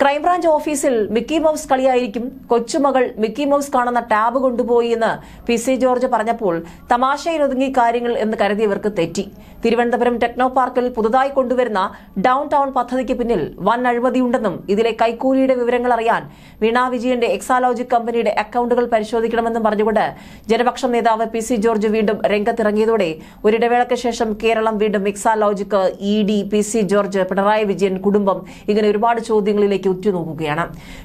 crime branch ഓഫീസിൽ Mickey Mouse കളിയായിരിക്കും കൊച്ചുമകൾ മിക്കി മൗസ് കാണുന്ന ടാബ് കൊണ്ടുപോയി എന്ന് പി സി ജോർജ് പറഞ്ഞപ്പോൾ തമാശയിൽ ഒതുങ്ങി കാര്യങ്ങൾ എന്ന് കരുതിയവർക്ക് തെറ്റി തിരുവനന്തപുരം ടെക്നോ പാർക്കിൽ പുതുതായി കൊണ്ടുവരുന്ന ഡൌൺ ടൗൺ പദ്ധതിക്ക് പിന്നിൽ വൻ അഴിമതിയുണ്ടെന്നും ഇതിലെ കൈക്കൂലിയുടെ വിവരങ്ങൾ അറിയാൻ വീണ വിജയന്റെ എക്സാലോജിക് കമ്പനിയുടെ അക്കൌണ്ടുകൾ പരിശോധിക്കണമെന്നും പറഞ്ഞുകൊണ്ട് ജനപക്ഷം നേതാവ് പി സി ജോർജ് വീണ്ടും രംഗത്തിറങ്ങിയതോടെ ഒരിടവേളയ്ക്ക് ശേഷം കേരളം വീണ്ടും Exalogic E D P C George Pinarayi Vijayan കുടുംബം ഇങ്ങനെ ഒരുപാട് ചോദ്യങ്ങളിലേക്ക് ഉറ്റുനോക്കുകയാണ്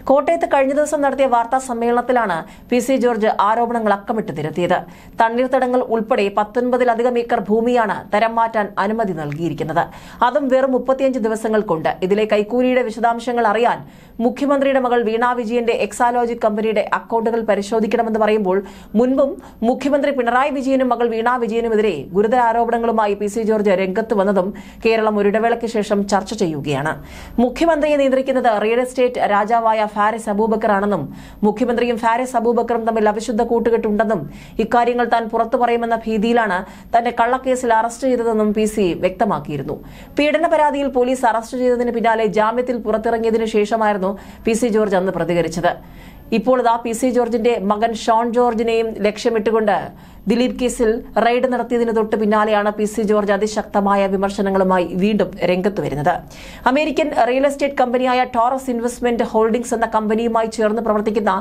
കോട്ടയത്ത് കഴിഞ്ഞ ദിവസം നടത്തിയ വാർത്താ സമ്മേളനത്തിലാണ് പി സി ജോർജ് ആരോപണങ്ങൾ അക്കമിട്ട് തിരുത്തിയത് തണ്ണീർത്തടങ്ങൾ ഉൾപ്പെടെ പത്തൊൻപതിലധികം ഏക്കർ ഭൂമിയാണ് തരം മാറ്റാൻ അനുമതി നൽകിയിരിക്കുന്നത് അതും വെറും മുപ്പത്തിയഞ്ച് ദിവസങ്ങൾ കൊണ്ട് ഇതിലെ കൈക്കൂലിയുടെ വിശദാംശങ്ങൾ അറിയാൻ മുഖ്യമന്ത്രിയുടെ മകൾ വീണ വിജയന്റെ എക്സാലോജി കമ്പനിയുടെ അക്കൌണ്ടുകൾ പരിശോധിക്കണമെന്ന് പറയുമ്പോൾ മുൻപും മുഖ്യമന്ത്രി പിണറായി വിജയനും മകൾ വീണ വിജയനുമെതിരെ ഗുരുതര ആരോപണങ്ങളുമായി പി സി ജോർജ് രംഗത്ത് വന്നതും കേരളം ഒരിടവേളയ്ക്ക് ശേഷം ചർച്ച ചെയ്യുകയാണ് മുഖ്യമന്ത്രിയെ നിയന്ത്രിക്കുന്നത് റിയൽ റിയൽ എസ്റ്റേറ്റ് രാജാവായ ഫാരിസ് അബൂബക്കറാണെന്നും മുഖ്യമന്ത്രിയും ഫാരിസ് അബൂബക്കറും തമ്മിൽ അവിശുദ്ധ കൂട്ടുകെട്ടുണ്ടെന്നും ഇക്കാര്യങ്ങൾ താൻ പുറത്തു പറയുമെന്ന ഭീതിയിലാണ് തന്നെ കള്ളക്കേസിൽ അറസ്റ്റ് ചെയ്തതെന്നും പി സി വ്യക്തമാക്കിയിരുന്നു പീഡന പരാതിയിൽ പോലീസ് അറസ്റ്റ് ചെയ്തതിന് പിന്നാലെ ജാമ്യത്തിൽ പുറത്തിറങ്ങിയതിനു ശേഷമായിരുന്നു പി സി ജോർജ് അന്ന് പ്രതികരിച്ചത് ഇപ്പോൾ ഇതാ പി സി ജോർജിന്റെ മകൻ ഷോൺ ജോർജിനെയും ലക്ഷ്യമിട്ടുകൊണ്ട് ദിലീപ് കേസിൽ റെയ്ഡ് നടത്തിയതിന് തൊട്ട് പിന്നാലെയാണ് പി സി ജോർജ് അതിശക്തമായ വിമർശനങ്ങളുമായി വീണ്ടും രംഗത്ത് വരുന്നത് അമേരിക്കൻ റിയൽ എസ്റ്റേറ്റ് കമ്പനിയായ ടോറസ് ഇൻവെസ്റ്റ്മെന്റ് ഹോൾഡിംഗ്സ് എന്ന കമ്പനിയുമായി ചേർന്ന് പ്രവർത്തിക്കുന്ന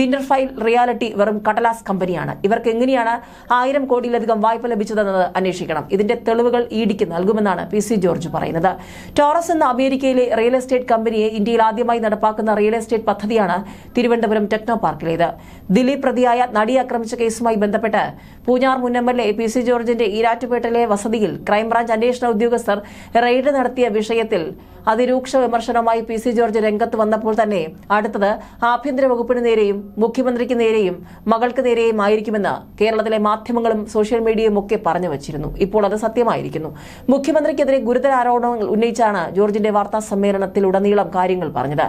വിന്റർഫൈൽ റിയാലിറ്റി വെറും കടലാസ് കമ്പനിയാണ് ഇവർക്ക് എങ്ങനെയാണ് ആയിരം കോടിയിലധികം വായ്പ ലഭിച്ചതെന്നത് അന്വേഷിക്കണം ഇതിന്റെ തെളിവുകൾ ഇഡിക്ക് നൽകുമെന്നാണ് പി സി ജോർജ് പറയുന്നത് ടോറസ് എന്ന അമേരിക്കയിലെ റിയൽ എസ്റ്റേറ്റ് കമ്പനിയെ ഇന്ത്യയിൽ ആദ്യമായി നടപ്പാക്കുന്ന റിയൽ എസ്റ്റേറ്റ് പദ്ധതിയാണ് തിരുവനന്തപുരം ടെക്നോ പാർക്കിലേത് ദിലീപ് പ്രതിയായ നടി ആക്രമിച്ച കേസുമായി ബന്ധപ്പെട്ട് പൂഞ്ഞാർ മുന്നമ്പലിലെ പി സി ജോർജിന്റെ ഈരാറ്റുപേട്ടയിലെ വസതിയിൽ ക്രൈംബ്രാഞ്ച് അന്വേഷണ ഉദ്യോഗസ്ഥർ റെയ്ഡ് നടത്തിയ വിഷയത്തിൽ അതിരൂക്ഷ വിമർശനവുമായി പി സി ജോർജ് രംഗത്ത് വന്നപ്പോൾ തന്നെ അടുത്തത് ആഭ്യന്തര വകുപ്പിന് നേരെയും മുഖ്യമന്ത്രിക്ക് നേരെയും മകൾക്ക് നേരെയും ആയിരിക്കുമെന്ന് കേരളത്തിലെ മാധ്യമങ്ങളും സോഷ്യൽ മീഡിയയും ഒക്കെ പറഞ്ഞു വച്ചിരുന്നു ഇപ്പോൾ അത് സത്യമായിരിക്കുന്നു മുഖ്യമന്ത്രിക്കെതിരെ ഗുരുതര ആരോപണങ്ങൾ ഉന്നയിച്ചാണ് ജോർജിന്റെ വാർത്താ സമ്മേളനത്തിലുടനീളം കാര്യങ്ങൾ പറഞ്ഞത്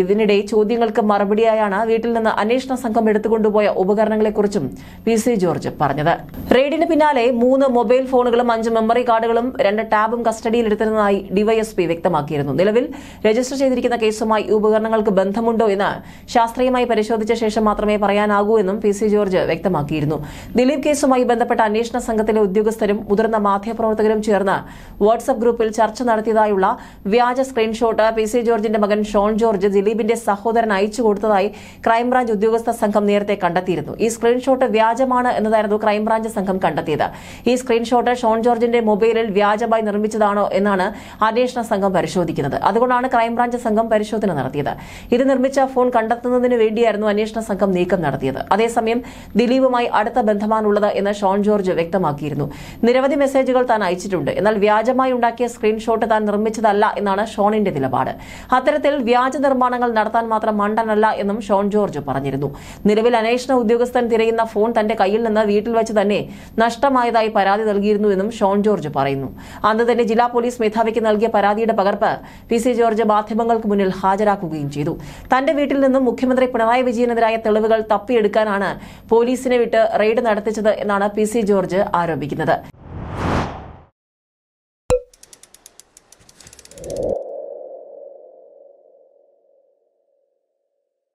ഇതിനിടെ ചോദ്യങ്ങൾക്ക് മറുപടിയായാണ് വീട്ടിൽ നിന്ന് അന്വേഷണ സംഘം എടുത്തുകൊണ്ടുപോയ ഉപകരണങ്ങളെക്കുറിച്ചും പി സി ജോർജ് പറഞ്ഞത് റെയ്ഡിന് പിന്നാലെ മൂന്ന് മൊബൈൽ ഫോണുകളും അഞ്ച് മെമ്മറി കാർഡുകളും രണ്ട് ടാബും കസ്റ്റഡിയിലെടുത്തിരുന്നതായി ഡിവൈഎസ്പി വ്യക്തമാക്കിയിരുന്നു നിലവിൽ രജിസ്റ്റർ ചെയ്തിരിക്കുന്ന കേസുമായി ഉപകരണങ്ങൾക്ക് ബന്ധമുണ്ടോ എന്ന് ശാസ്ത്രീയമായി പരിശോധിച്ച ശേഷം മാത്രമേ പറയാനാകൂ എന്നും പി സി ജോർജ് വ്യക്തമാക്കിയിരുന്നു ദിലീപ് കേസുമായി ബന്ധപ്പെട്ട അന്വേഷണ സംഘത്തിലെ ഉദ്യോഗസ്ഥരും മുതിർന്ന മാധ്യമപ്രവർത്തകരും ചേർന്ന് വാട്സ്ആപ്പ് ഗ്രൂപ്പിൽ ചർച്ച നടത്തിയതായുള്ള വ്യാജ സ്ക്രീൻഷോട്ട് പി സി ജോർജിന്റെ മകൻ ഷോൺ ജോർജ് ദിലീപിന്റെ സഹോദരൻ അയച്ചു കൊടുത്തതായി ക്രൈംബ്രാഞ്ച് ഉദ്യോഗസ്ഥ സംഘം നേരത്തെ കണ്ടെത്തിയിരുന്നു ഈ സ്ക്രീൻഷോട്ട് വ്യാജമാണ് എന്നതായിരുന്നു ക്രൈംബ്രാഞ്ച് സംഘം കണ്ടെത്തിയത് ഈ സ്ക്രീൻഷോട്ട് ഷോൺ ജോർജിന്റെ മൊബൈലിൽ വ്യാജമായി നിർമ്മിച്ചതാണോ എന്നാണ് അന്വേഷണ സംഘം പരിശോധിക്കുന്നത് അതുകൊണ്ടാണ് ക്രൈംബ്രാഞ്ച് സംഘം പരിശോധന നടത്തിയത് ഇത് നിർമ്മിച്ച ഫോൺ കണ്ടെത്തുന്നതിന് വേണ്ടിയായിരുന്നു അന്വേഷണ സംഘം നീക്കം നടത്തിയത് അതേസമയം ദിലീപുമായി അടുത്ത ബന്ധമാണുള്ളത് എന്ന് ഷോൺ ജോർജ് വ്യക്തമാക്കിയിരുന്നു നിരവധി മെസ്സേജുകൾ താൻ അയച്ചിട്ടുണ്ട് എന്നാൽ വ്യാജമായി ഉണ്ടാക്കിയ സ്ക്രീൻഷോട്ട് താൻ നിർമ്മിച്ചതല്ല എന്നാണ് ഷോണിന്റെ നിലപാട് അത്തരത്തിൽ വ്യാജ നിർമ്മാണങ്ങൾ നടത്താൻ മാത്രം മണ്ടനല്ല എന്നും ഷോൺ ജോർജ് പറഞ്ഞിരുന്നു നിലവിൽ അന്വേഷണ ഉദ്യോഗസ്ഥൻ തിരയുന്ന ഫോൺ തന്റെ കയ്യിൽ നിന്ന് വീട്ടിൽ വെച്ച് തന്നെ നഷ്ടമായതായി പരാതി നൽകിയിരുന്നുവെന്നും ഷോൺ ജോർജ് പറയുന്നു അന്ന് തന്നെ ജില്ലാ പോലീസ് മേധാവിക്ക് നൽകിയ പരാതിയുടെ പകർപ്പ് പി സി ജോർജ് മാധ്യമങ്ങൾക്ക് മുന്നിൽ ഹാജരാക്കുകയും ചെയ്തു തന്റെ വീട്ടിൽ നിന്നും മുഖ്യമന്ത്രി പിണറായി വിജയനെതിരായ തെളിവുകൾ തപ്പിയെടുക്കാനാണ് പോലീസിനെ വിട്ട് റെയ്ഡ് നടത്തിച്ചത് എന്നാണ് പി സി ജോർജ് ആരോപിക്കുന്നത്